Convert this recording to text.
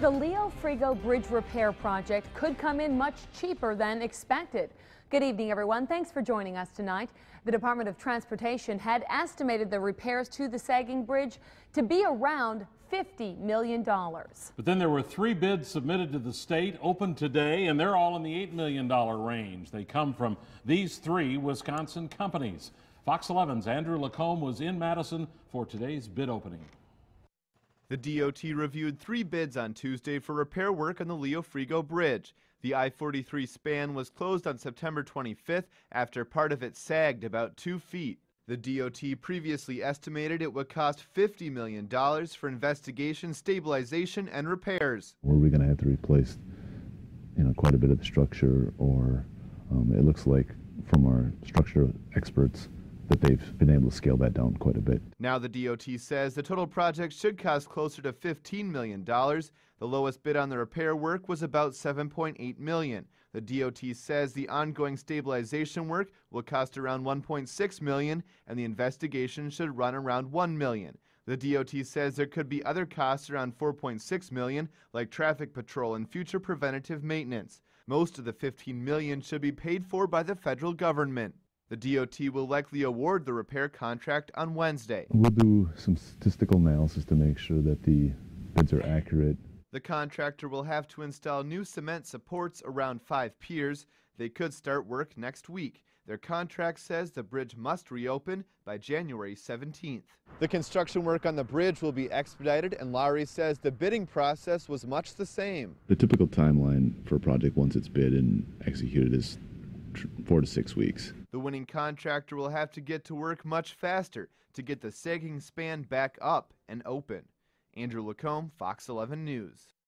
The Leo Frigo Bridge Repair Project could come in much cheaper than expected. Good evening, everyone. Thanks for joining us tonight. The Department of Transportation had estimated the repairs to the sagging bridge to be around $50 million. But then there were three bids submitted to the state open today, and they're all in the $8 million range. They come from these three Wisconsin companies. Fox 11's Andrew Lacombe was in Madison for today's bid opening. The DOT reviewed three bids on Tuesday for repair work on the Leo Frigo Bridge. The I-43 span was closed on September 25th after part of it sagged about two feet. The DOT previously estimated it would cost $50 million for investigation, stabilization, and repairs. Were we going to have to replace, you know, quite a bit of the structure, or um, it looks like from our structure experts but they've been able to scale that down quite a bit. Now the DOT says the total project should cost closer to $15 million. The lowest bid on the repair work was about 7.8 million. The DOT says the ongoing stabilization work will cost around 1.6 million and the investigation should run around 1 million. The DOT says there could be other costs around 4.6 million like traffic patrol and future preventative maintenance. Most of the 15 million should be paid for by the federal government. The DOT will likely award the repair contract on Wednesday. We'll do some statistical analysis to make sure that the bids are accurate. The contractor will have to install new cement supports around five piers. They could start work next week. Their contract says the bridge must reopen by January 17th. The construction work on the bridge will be expedited, and Lowry says the bidding process was much the same. The typical timeline for a project once it's bid and executed is four to six weeks. The winning contractor will have to get to work much faster to get the sagging span back up and open. Andrew Lacombe, Fox 11 News.